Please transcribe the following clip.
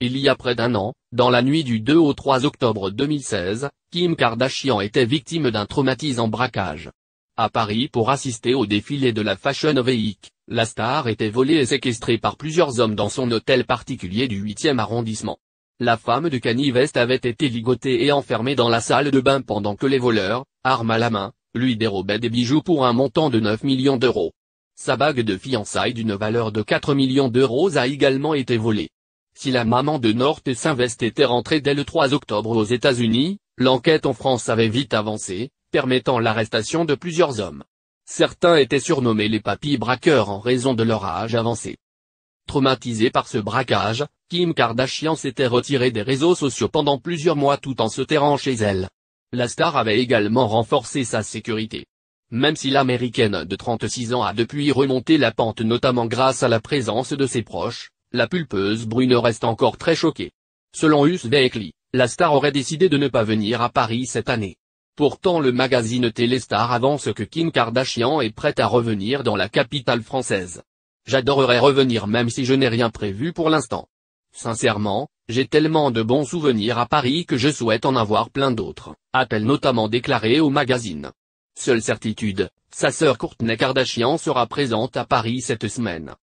Il y a près d'un an, dans la nuit du 2 au 3 octobre 2016, Kim Kardashian était victime d'un traumatisant braquage. À Paris pour assister au défilé de la Fashion Week, la star était volée et séquestrée par plusieurs hommes dans son hôtel particulier du 8e arrondissement. La femme de Kanye West avait été ligotée et enfermée dans la salle de bain pendant que les voleurs, armes à la main, lui dérobaient des bijoux pour un montant de 9 millions d'euros. Sa bague de fiançailles d'une valeur de 4 millions d'euros a également été volée. Si la maman de North saint était rentrée dès le 3 octobre aux États-Unis, l'enquête en France avait vite avancé, permettant l'arrestation de plusieurs hommes. Certains étaient surnommés les papis braqueurs en raison de leur âge avancé. Traumatisée par ce braquage, Kim Kardashian s'était retirée des réseaux sociaux pendant plusieurs mois tout en se terrant chez elle. La star avait également renforcé sa sécurité. Même si l'américaine de 36 ans a depuis remonté la pente notamment grâce à la présence de ses proches, la pulpeuse brune reste encore très choquée. Selon Us Weekly, la star aurait décidé de ne pas venir à Paris cette année. Pourtant le magazine Téléstar avance que Kim Kardashian est prête à revenir dans la capitale française. J'adorerais revenir même si je n'ai rien prévu pour l'instant. Sincèrement, j'ai tellement de bons souvenirs à Paris que je souhaite en avoir plein d'autres, a-t-elle notamment déclaré au magazine. Seule certitude, sa sœur Courtney Kardashian sera présente à Paris cette semaine.